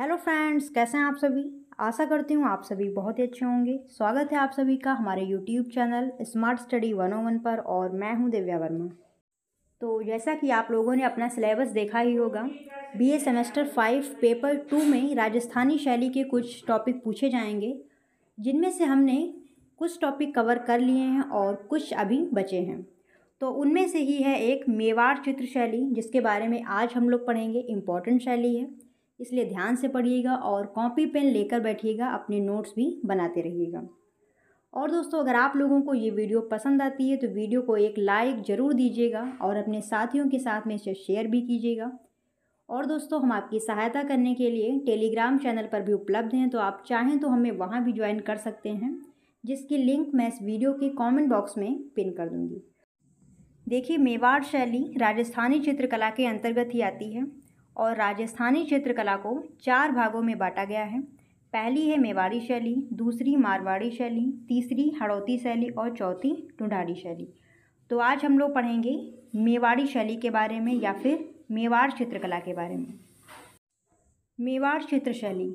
hello friends कैसे हैं आप सभी आशा करती हूँ आप सभी बहुत ही अच्छे होंगे स्वागत है आप सभी का हमारे YouTube channel Smart Study one one पर और मैं हूँ दिव्या वर्मा तो जैसा कि आप लोगों ने अपना सिलेबस देखा ही होगा BA semester five paper two में राजस्थानी शैली के कुछ टॉपिक पूछे जाएंगे जिनमें से हमने कुछ टॉपिक कवर कर लिए हैं और कुछ अभी बचे हैं तो उनमें से ही है एक मेवाड़ चित्र शैली जिसके बारे में आज हम लोग पढ़ेंगे इम्पॉर्टेंट शैली है इसलिए ध्यान से पढ़िएगा और कॉपी पेन लेकर बैठिएगा अपने नोट्स भी बनाते रहिएगा और दोस्तों अगर आप लोगों को ये वीडियो पसंद आती है तो वीडियो को एक लाइक ज़रूर दीजिएगा और अपने साथियों के साथ में इसे शेयर भी कीजिएगा और दोस्तों हम आपकी सहायता करने के लिए टेलीग्राम चैनल पर भी उपलब्ध हैं तो आप चाहें तो हमें वहाँ भी ज्वाइन कर सकते हैं जिसकी लिंक मैं इस वीडियो के कमेंट बॉक्स में पिन कर दूंगी देखिए मेवाड़ शैली राजस्थानी चित्रकला के अंतर्गत ही आती है और राजस्थानी चित्रकला को चार भागों में बांटा गया है पहली है मेवाड़ी शैली दूसरी मारवाड़ी शैली तीसरी हड़ौती शैली और चौथी ढूंढाड़ी शैली तो आज हम लोग पढ़ेंगे मेवाड़ी शैली के बारे में या फिर मेवाड़ चित्रकला के बारे में मेवाड़ चित्र शैली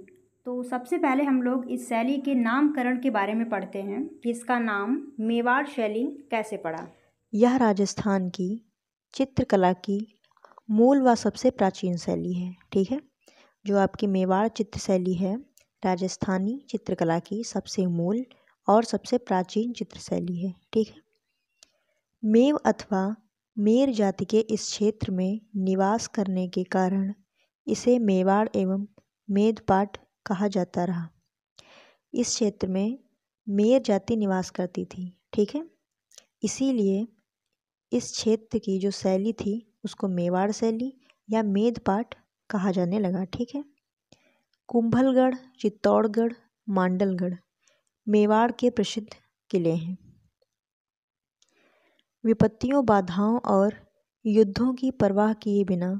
तो सबसे पहले हम लोग इस शैली के नामकरण के बारे में पढ़ते हैं कि इसका नाम मेवाड़ शैली कैसे पड़ा यह राजस्थान की चित्रकला की मूल व सबसे प्राचीन शैली है ठीक है जो आपकी मेवाड़ चित्र शैली है राजस्थानी चित्रकला की सबसे मूल और सबसे प्राचीन चित्र शैली है ठीक है मेव अथवा मेर जाति के इस क्षेत्र में निवास करने के कारण इसे मेवाड़ एवं मेदपाट कहा जाता रहा इस क्षेत्र में मेर जाति निवास करती थी ठीक है इसीलिए इस क्षेत्र की जो शैली थी उसको मेवाड़ शैली या मेदपाट कहा जाने लगा ठीक है कुंभलगढ़ चित्तौड़गढ़ मांडलगढ़ मेवाड़ के प्रसिद्ध किले हैं विपत्तियों बाधाओं और युद्धों की परवाह किए बिना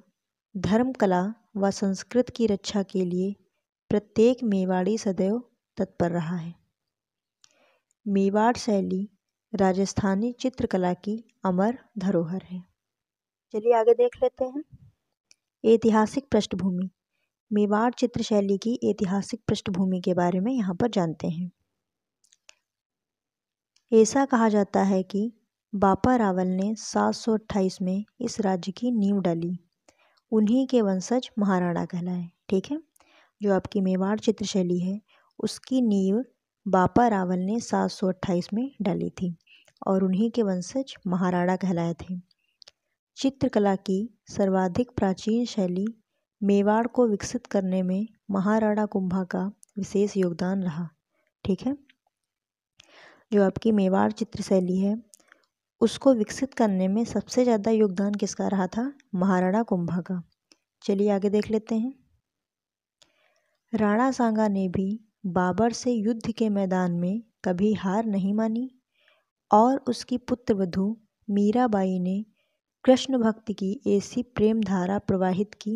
धर्म कला व संस्कृत की रक्षा के लिए प्रत्येक मेवाड़ी सदैव तत्पर रहा है मेवाड़ शैली राजस्थानी चित्रकला की अमर धरोहर है चलिए आगे देख लेते हैं ऐतिहासिक पृष्ठभूमि मेवाड़ चित्र शैली की ऐतिहासिक पृष्ठभूमि के बारे में यहाँ पर जानते हैं ऐसा कहा जाता है कि बापा रावल ने सात में इस राज्य की नींव डाली उन्हीं के वंशज महाराणा कहलाए ठीक है जो आपकी मेवाड़ चित्र शैली है उसकी नींव बापा रावल ने सात में डाली थी और उन्हीं के वंशज महाराणा कहलाए थे चित्रकला की सर्वाधिक प्राचीन शैली मेवाड़ को विकसित करने में महाराणा कुंभा का विशेष योगदान रहा ठीक है जो आपकी मेवाड़ चित्र शैली है उसको विकसित करने में सबसे ज़्यादा योगदान किसका रहा था महाराणा कुंभा का चलिए आगे देख लेते हैं राणा सांगा ने भी बाबर से युद्ध के मैदान में कभी हार नहीं मानी और उसकी पुत्रवधु मीराबाई ने कृष्ण भक्ति की ऐसी प्रेम धारा प्रवाहित की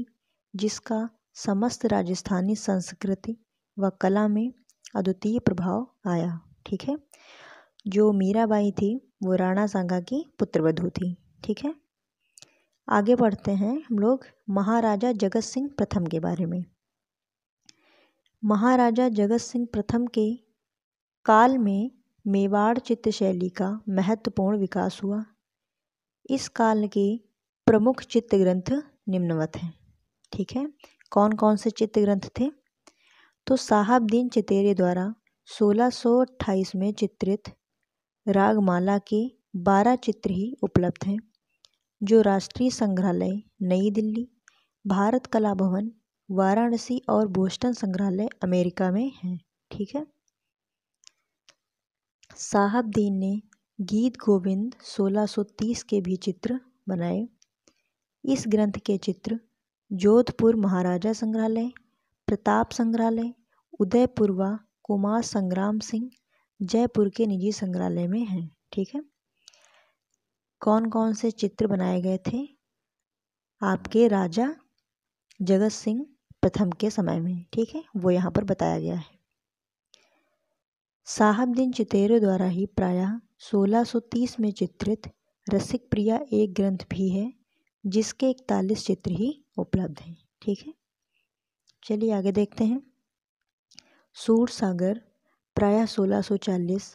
जिसका समस्त राजस्थानी संस्कृति व कला में अद्वितीय प्रभाव आया ठीक है जो मीराबाई थी वो राणा सांगा की पुत्रवधु थी ठीक है आगे बढ़ते हैं हम लोग महाराजा जगत सिंह प्रथम के बारे में महाराजा जगत सिंह प्रथम के काल में मेवाड़ चित्र शैली का महत्वपूर्ण विकास हुआ इस काल के प्रमुख चित्त ग्रंथ निम्नवत हैं ठीक है कौन कौन से चित्त ग्रंथ थे तो दीन चितेरे द्वारा 1628 में चित्रित रागमाला के 12 चित्र ही उपलब्ध हैं जो राष्ट्रीय संग्रहालय नई दिल्ली भारत कला भवन वाराणसी और बोस्टन संग्रहालय अमेरिका में हैं ठीक है दीन ने गीत गोविंद 1630 के भी चित्र बनाए इस ग्रंथ के चित्र जोधपुर महाराजा संग्रहालय प्रताप संग्रहालय उदयपुर व कुमार संग्राम सिंह जयपुर के निजी संग्रहालय में हैं ठीक है कौन कौन से चित्र बनाए गए थे आपके राजा जगत सिंह प्रथम के समय में ठीक है वो यहाँ पर बताया गया है साहब दिन चितेरे द्वारा ही प्रायः सोलह सौ तीस में चित्रित रसिक प्रिया एक ग्रंथ भी है जिसके इकतालीस चित्र ही उपलब्ध हैं ठीक है चलिए आगे देखते हैं सूर सागर प्रायः 1640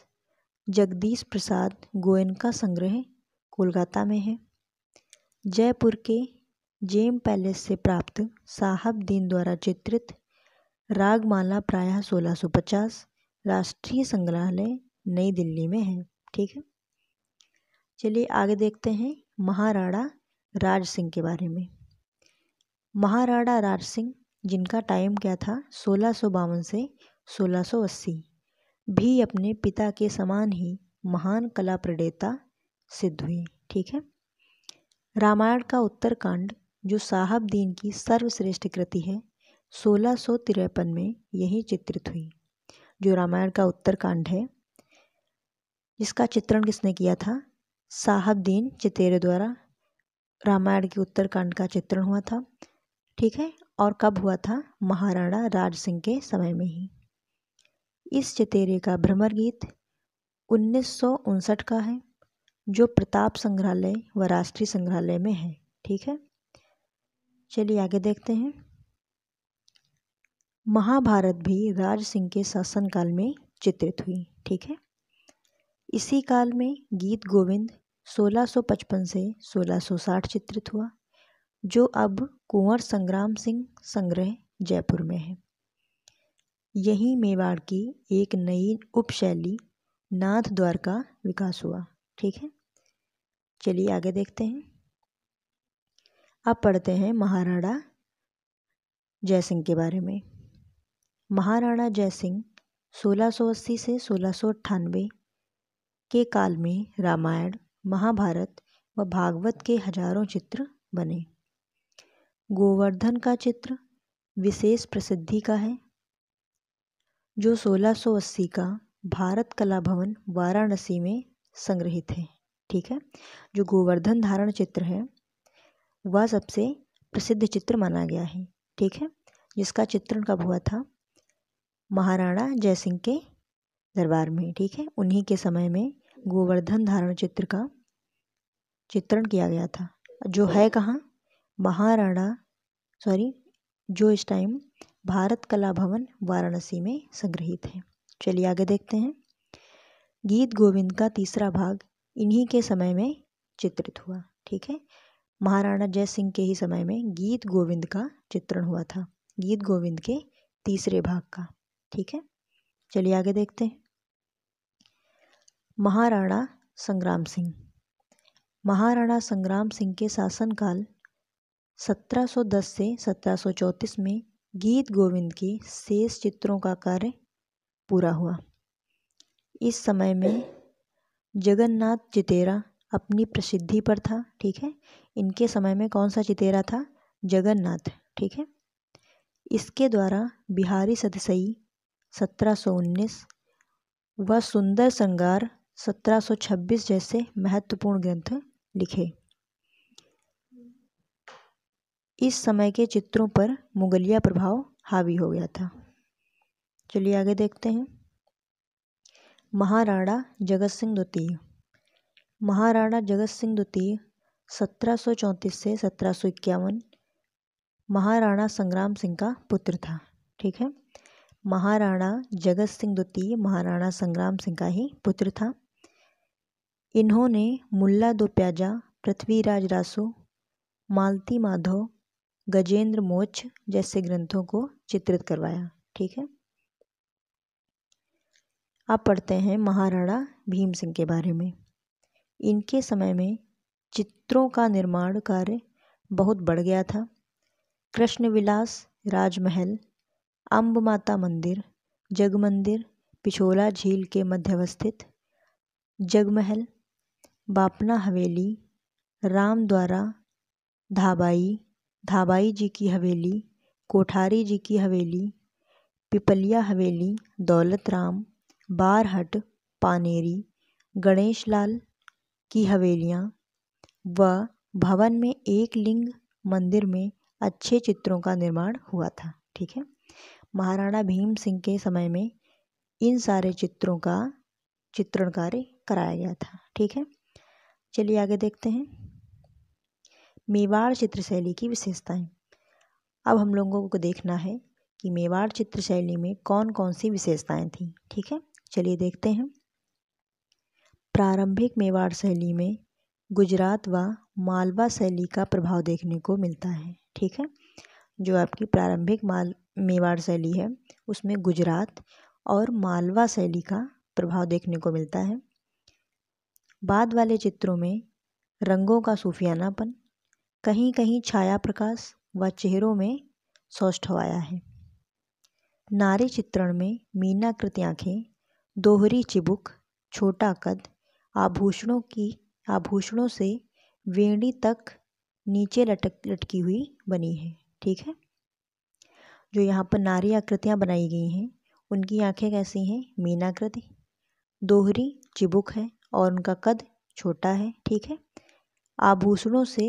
जगदीश प्रसाद गोयन का संग्रह कोलकाता में है जयपुर के जेम पैलेस से प्राप्त साहब दीन द्वारा चित्रित रागमाला प्रायः 1650 राष्ट्रीय संग्रहालय नई दिल्ली में है ठीक है चलिए आगे देखते हैं महाराणा राज सिंह के बारे में महाराणा राज सिंह जिनका टाइम क्या था सोलह से 1680 भी अपने पिता के समान ही महान कला प्रणेता सिद्ध हुए ठीक है रामायण का उत्तरकांड जो साहब दीन की सर्वश्रेष्ठ कृति है सोलह में यही चित्रित हुई जो रामायण का उत्तरकांड है इसका चित्रण किसने किया था दीन चितेरे द्वारा रामायण के उत्तरकांड का चित्रण हुआ था ठीक है और कब हुआ था महाराणा राज सिंह के समय में ही इस चितेरे का भ्रमर गीत उन्नीस का है जो प्रताप संग्रहालय व राष्ट्रीय संग्रहालय में है ठीक है चलिए आगे देखते हैं महाभारत भी राज सिंह के शासनकाल में चित्रित हुई ठीक है इसी काल में गीत गोविंद 1655 से 1660 चित्रित हुआ जो अब कुंवर संग्राम सिंह संग्रह जयपुर में है यहीं मेवाड़ की एक नई उपशैली नाथ द्वार का विकास हुआ ठीक है चलिए आगे देखते हैं अब पढ़ते हैं महाराणा जयसिंह के बारे में महाराणा जयसिंह 1680 से सोलह के काल में रामायण महाभारत व भागवत के हजारों चित्र बने गोवर्धन का चित्र विशेष प्रसिद्धि का है जो 1680 का भारत कला भवन वाराणसी में संग्रहित है ठीक है जो गोवर्धन धारण चित्र है वह सबसे प्रसिद्ध चित्र माना गया है ठीक है जिसका चित्रण कब हुआ था महाराणा जयसिंह के दरबार में ठीक है उन्हीं के समय में गोवर्धन धारण चित्र का चित्रण किया गया था जो है कहाँ महाराणा सॉरी जो इस टाइम भारत कला भवन वाराणसी में संग्रहित है चलिए आगे देखते हैं गीत गोविंद का तीसरा भाग इन्हीं के समय में चित्रित हुआ ठीक है महाराणा जय सिंह के ही समय में गीत गोविंद का चित्रण हुआ था गीत गोविंद के तीसरे भाग का ठीक है चलिए आगे देखते हैं महाराणा संग्राम सिंह महाराणा संग्राम सिंह के शासनकाल 1710 से 1734 में गीत गोविंद के शेष चित्रों का कार्य पूरा हुआ इस समय में जगन्नाथ चितेरा अपनी प्रसिद्धि पर था ठीक है इनके समय में कौन सा चितेरा था जगन्नाथ ठीक है इसके द्वारा बिहारी सदसई 1719 व सुंदर श्रृंगार सत्रह सौ छब्बीस जैसे महत्वपूर्ण ग्रंथ लिखे इस समय के चित्रों पर मुगलिया प्रभाव हावी हो गया था चलिए आगे देखते हैं महाराणा जगत सिंह द्वितीय महाराणा जगत सिंह द्वितीय सत्रह से सत्रह महाराणा संग्राम सिंह का पुत्र था ठीक है महाराणा जगत सिंह द्वितीय महाराणा संग्राम सिंह का ही पुत्र था इन्होंने दो प्याजा पृथ्वीराज रासो मालती माधव गजेंद्र मोच जैसे ग्रंथों को चित्रित करवाया ठीक है आप पढ़ते हैं महाराणा भीम सिंह के बारे में इनके समय में चित्रों का निर्माण कार्य बहुत बढ़ गया था कृष्ण विलास राजमहल अम्ब माता मंदिर जग मंदिर पिछोला झील के मध्यवस्थित जगमहल बापना हवेली राम द्वारा धाबाई धाबाई जी की हवेली कोठारी जी की हवेली पिपलिया हवेली दौलत राम बारहट पानेरी गणेश लाल की हवेलियाँ व भवन में एक लिंग मंदिर में अच्छे चित्रों का निर्माण हुआ था ठीक है महाराणा भीम सिंह के समय में इन सारे चित्रों का चित्रण कार्य कराया गया था ठीक है चलिए आगे देखते हैं मेवाड़ चित्रशैली की विशेषताएं अब हम लोगों को देखना है कि मेवाड़ चित्रशैली में कौन कौन सी विशेषताएं थीं ठीक है चलिए देखते हैं प्रारंभिक मेवाड़ शैली में गुजरात व मालवा शैली का प्रभाव देखने को मिलता है ठीक है जो आपकी प्रारंभिक माल मेवाड़ शैली है उसमें गुजरात और मालवा शैली का प्रभाव देखने को मिलता है बाद वाले चित्रों में रंगों का सूफियानापन कहीं कहीं छाया प्रकाश व चेहरों में सौष्ठवाया है नारी चित्रण में मीनाकृत आँखें दोहरी चिबुक छोटा कद आभूषणों की आभूषणों से वेणी तक नीचे लटक लटकी हुई बनी है ठीक है जो यहाँ पर नारी आकृतियाँ बनाई गई हैं उनकी आंखें कैसी हैं मीनाकृति दोहरी चिबुक है और उनका कद छोटा है ठीक है आभूषणों से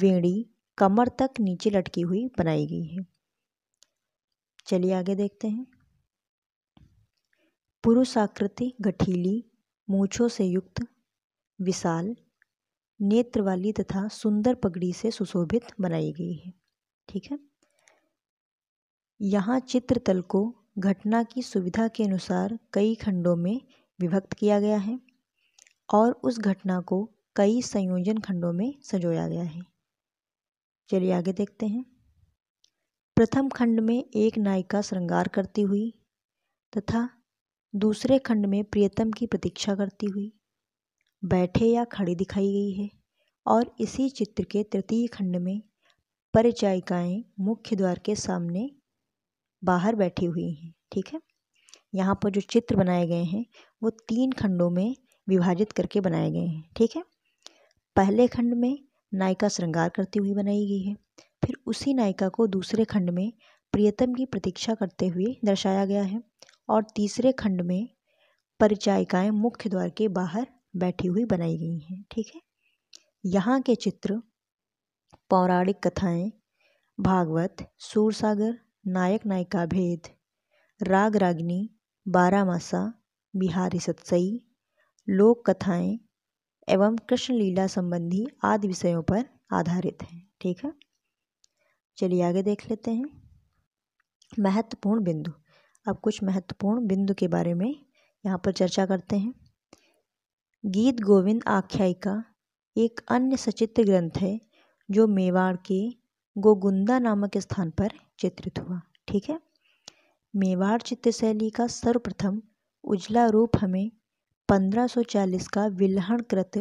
वेणी कमर तक नीचे लटकी हुई बनाई गई है चलिए आगे देखते हैं पुरुष आकृति गठीली मूछों से युक्त विशाल नेत्र वाली तथा सुंदर पगड़ी से सुशोभित बनाई गई है ठीक है यहाँ चित्रतल को घटना की सुविधा के अनुसार कई खंडों में विभक्त किया गया है और उस घटना को कई संयोजन खंडों में संजोया गया है चलिए आगे देखते हैं प्रथम खंड में एक नायिका श्रृंगार करती हुई तथा दूसरे खंड में प्रियतम की प्रतीक्षा करती हुई बैठे या खड़ी दिखाई गई है और इसी चित्र के तृतीय खंड में परिचायिकाएं मुख्य द्वार के सामने बाहर बैठी हुई हैं ठीक है यहाँ पर जो चित्र बनाए गए हैं वो तीन खंडों में विभाजित करके बनाए गए हैं ठीक है पहले खंड में नायिका श्रृंगार करती हुई बनाई गई है फिर उसी नायिका को दूसरे खंड में प्रियतम की प्रतीक्षा करते हुए दर्शाया गया है और तीसरे खंड में परिचायिकाएं मुख्य द्वार के बाहर बैठी हुई बनाई गई हैं ठीक है यहाँ के चित्र पौराणिक कथाएं भागवत सूरसागर नायक नायिका भेद राग रागिनी बारामासा बिहारी सत्सई लोक कथाएं एवं कृष्ण लीला संबंधी आदि विषयों पर आधारित हैं ठीक है चलिए आगे देख लेते हैं महत्वपूर्ण बिंदु अब कुछ महत्वपूर्ण बिंदु के बारे में यहाँ पर चर्चा करते हैं गीत गोविंद आख्यायिका एक अन्य सचित्र ग्रंथ है जो मेवाड़ के गोगुंदा नामक स्थान पर चित्रित हुआ ठीक है मेवाड़ चित्र शैली का सर्वप्रथम उजला रूप हमें पंद्रह सौ चालीस का विलहणकृत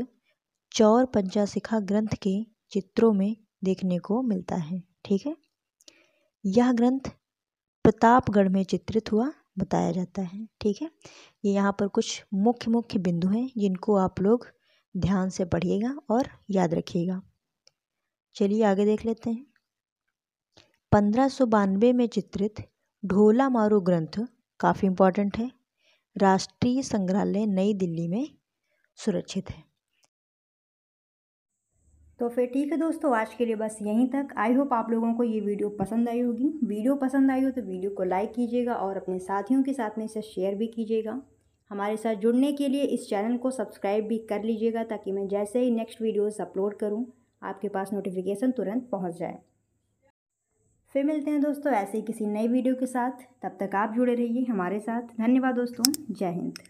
चौर पंचाशिखा ग्रंथ के चित्रों में देखने को मिलता है ठीक है यह ग्रंथ प्रतापगढ़ में चित्रित हुआ बताया जाता है ठीक है ये यहाँ पर कुछ मुख्य मुख्य बिंदु हैं जिनको आप लोग ध्यान से पढ़िएगा और याद रखिएगा चलिए आगे देख लेते हैं पंद्रह सौ में चित्रित ढोला मारू ग्रंथ काफ़ी इम्पॉर्टेंट है राष्ट्रीय संग्रहालय नई दिल्ली में सुरक्षित है तो फिर ठीक है दोस्तों आज के लिए बस यहीं तक आई होप आप लोगों को ये वीडियो पसंद आई होगी वीडियो पसंद आई हो तो वीडियो को लाइक कीजिएगा और अपने साथियों के साथ में इसे शेयर भी कीजिएगा हमारे साथ जुड़ने के लिए इस चैनल को सब्सक्राइब भी कर लीजिएगा ताकि मैं जैसे ही नेक्स्ट वीडियोस अपलोड करूँ आपके पास नोटिफिकेशन तुरंत पहुँच जाए फिर मिलते हैं दोस्तों ऐसे ही किसी नई वीडियो के साथ तब तक आप जुड़े रहिए हमारे साथ धन्यवाद दोस्तों जय हिंद